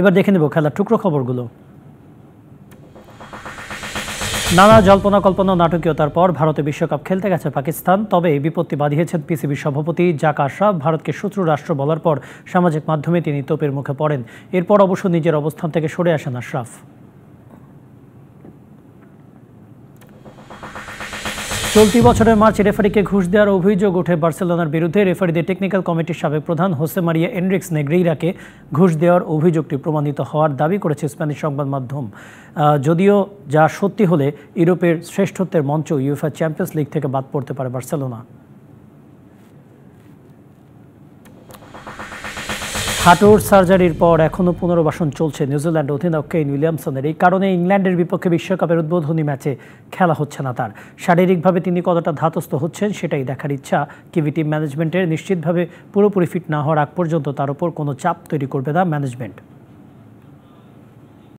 এবার দেখে নেব খেলার টুকরো খবরগুলো নানা জল্পনা কল্পনা নাটকীয়তার পর ভারতে বিশ্বকাপ খেলতে গেছে পাকিস্তান তবে বিপত্তি বাঁধিয়েছেন পিসিবির সভাপতি জাক আশরাফ ভারতকে শত্রু রাষ্ট্র বলার পর সামাজিক মাধ্যমে তিনি তোপের মুখে পড়েন এরপর অবশ্য নিজের অবস্থান থেকে সরে আসেন আশরাফ চলতি বছরের মার্চে রেফারিকে ঘুষ দেওয়ার অভিযোগ ওঠে বার্সেলোনার বিরুদ্ধে রেফারিদের টেকনিক্যাল কমিটির সাবেক প্রধান হোসে মারিয়া এনরিক্স নেগ্রিরাকে ঘুষ দেওয়ার অভিযোগটি প্রমাণিত হওয়ার দাবি করেছে স্প্যানিশ সংবাদ মাধ্যম যদিও যা সত্যি হলে ইউরোপের শ্রেষ্ঠত্বের মঞ্চ ইউফা চ্যাম্পিয়ন্স লিগ থেকে বাদ পড়তে পারে বার্সেলোনা হাঁটুর সার্জারির পর এখনও পুনর্বাসন চলছে নিউজিল্যান্ড অধিনায়ক কেইন উইলিয়ামসনের এই কারণে ইংল্যান্ডের বিপক্ষে বিশ্বকাপের উদ্বোধনী ম্যাচে খেলা হচ্ছে না তার শারীরিকভাবে তিনি কতটা ধাতস্থ হচ্ছেন সেটাই দেখার ইচ্ছা কিভি টিম ম্যানেজমেন্টের নিশ্চিতভাবে পুরোপুরি ফিট না হওয়ার আগ পর্যন্ত তার উপর কোনো চাপ তৈরি করবে না ম্যানেজমেন্ট